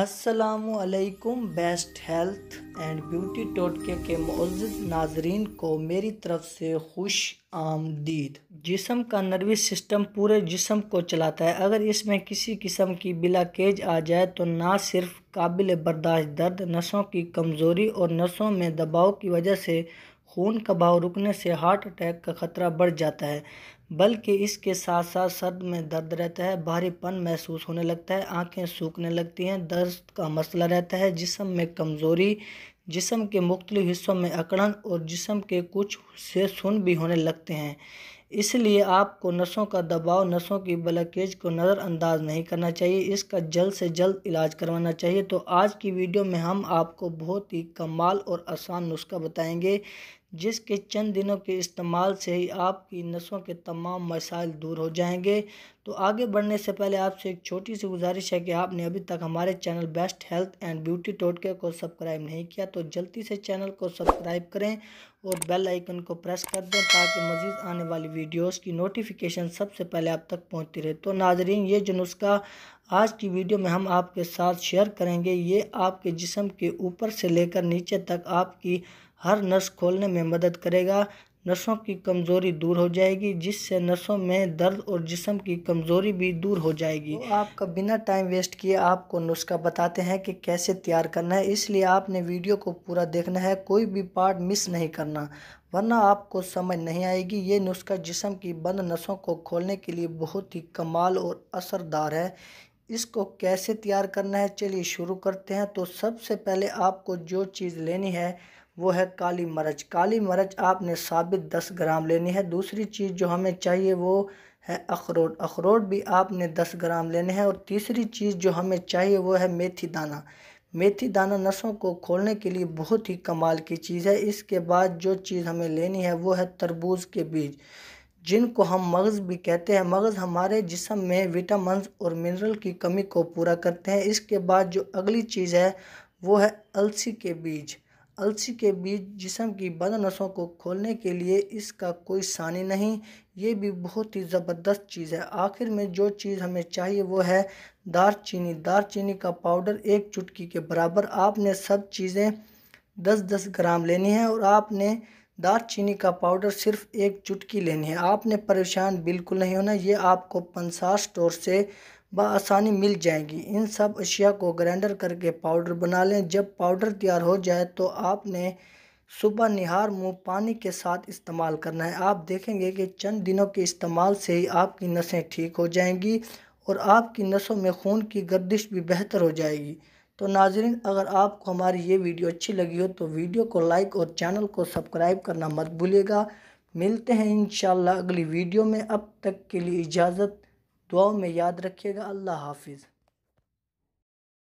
असलकुम best health and beauty टोटके के मोज़ नाजरीन को मेरी तरफ से खुश आमदीद जिसम का नर्वस सिस्टम पूरे जिसम को चलाता है अगर इसमें किसी किस्म की बिलाकेज आ जाए तो ना सिर्फ काबिल बर्दाश्त दर्द नसों की कमज़ोरी और नसों में दबाव की वजह से खून का बहाव रुकने से हार्ट अटैक का खतरा बढ़ जाता है बल्कि इसके साथ साथ सर में दर्द रहता है भारीपन महसूस होने लगता है आंखें सूखने लगती हैं दर्द का मसला रहता है जिसम में कमज़ोरी जिसम के मुख्तु हिस्सों में अकड़न और जिसम के कुछ से सुन भी होने लगते हैं इसलिए आपको नसों का दबाव नसों की ब्लकेज को नज़रअंदाज नहीं करना चाहिए इसका जल्द से जल्द इलाज करवाना चाहिए तो आज की वीडियो में हम आपको बहुत ही कमाल और आसान नुस्खा बताएंगे जिसके चंद दिनों के इस्तेमाल से ही आपकी नसों के तमाम मसाइल दूर हो जाएंगे तो आगे बढ़ने से पहले आपसे एक छोटी सी गुजारिश है कि आपने अभी तक हमारे channel best health and beauty टोटके को सब्सक्राइब नहीं किया तो जल्दी से चैनल को सब्सक्राइब करें और बेल आइकन को प्रेस कर दें ताकि मज़ीद आने वाली वीडियोज़ की नोटिफिकेशन सबसे पहले आप तक पहुँचती रहे तो नाजरीन ये जो नुस्खा आज की वीडियो में हम आपके साथ शेयर करेंगे ये आपके जिसम के ऊपर से लेकर नीचे तक आपकी हर नस खोलने में मदद करेगा नसों की कमज़ोरी दूर हो जाएगी जिससे नसों में दर्द और जिसम की कमज़ोरी भी दूर हो जाएगी तो आपका बिना टाइम वेस्ट किए आपको नुस्खा बताते हैं कि कैसे तैयार करना है इसलिए आपने वीडियो को पूरा देखना है कोई भी पार्ट मिस नहीं करना वरना आपको समझ नहीं आएगी ये नुस्खा जिसम की बंद नसों को खोलने के लिए बहुत ही कमाल और असरदार है इसको कैसे तैयार करना है चलिए शुरू करते हैं तो सबसे पहले आपको जो चीज़ लेनी है वो है काली मर्च काली मरच आपने साबित दस ग्राम लेनी है दूसरी चीज़ जो हमें चाहिए वो है अखरोट अखरोट भी आपने दस ग्राम लेने हैं और तीसरी चीज़ जो हमें चाहिए वो है मेथी दाना मेथी दाना नसों को खोलने के लिए बहुत ही कमाल की चीज़ है इसके बाद जो चीज़ हमें लेनी है वो है तरबूज के बीज जिनको हम मगज़ भी कहते हैं मगज़ हमारे जिसम में विटामिन और मिनरल की कमी को पूरा करते हैं इसके बाद जो अगली चीज़ है वो है अलसी के बीज अलसी के बीज जिसम की बद नसों को खोलने के लिए इसका कोई सानी नहीं ये भी बहुत ही ज़बरदस्त चीज़ है आखिर में जो चीज़ हमें चाहिए वो है दार चीनी दार चीनी का पाउडर एक चुटकी के बराबर आपने सब चीज़ें दस दस ग्राम लेनी है और आपने दार चीनी का पाउडर सिर्फ एक चुटकी लेनी है आपने परेशान बिल्कुल नहीं होना ये आपको पंसार स्टोर से बसानी मिल जाएगी इन सब अशिया को ग्राइंडर करके पाउडर बना लें जब पाउडर तैयार हो जाए तो आपने सुबह निहार मुँह पानी के साथ इस्तेमाल करना है आप देखेंगे कि चंद दिनों के इस्तेमाल से ही आपकी नसें ठीक हो जाएंगी और आपकी नसों में खून की गर्दिश भी बेहतर हो जाएगी तो नाजरीन अगर आपको हमारी ये वीडियो अच्छी लगी हो तो वीडियो को लाइक और चैनल को सब्सक्राइब करना मत भूलिएगा मिलते हैं इन अगली वीडियो में अब तक के लिए इजाज़त दुआओं में याद रखिएगा अल्लाह हाफिज़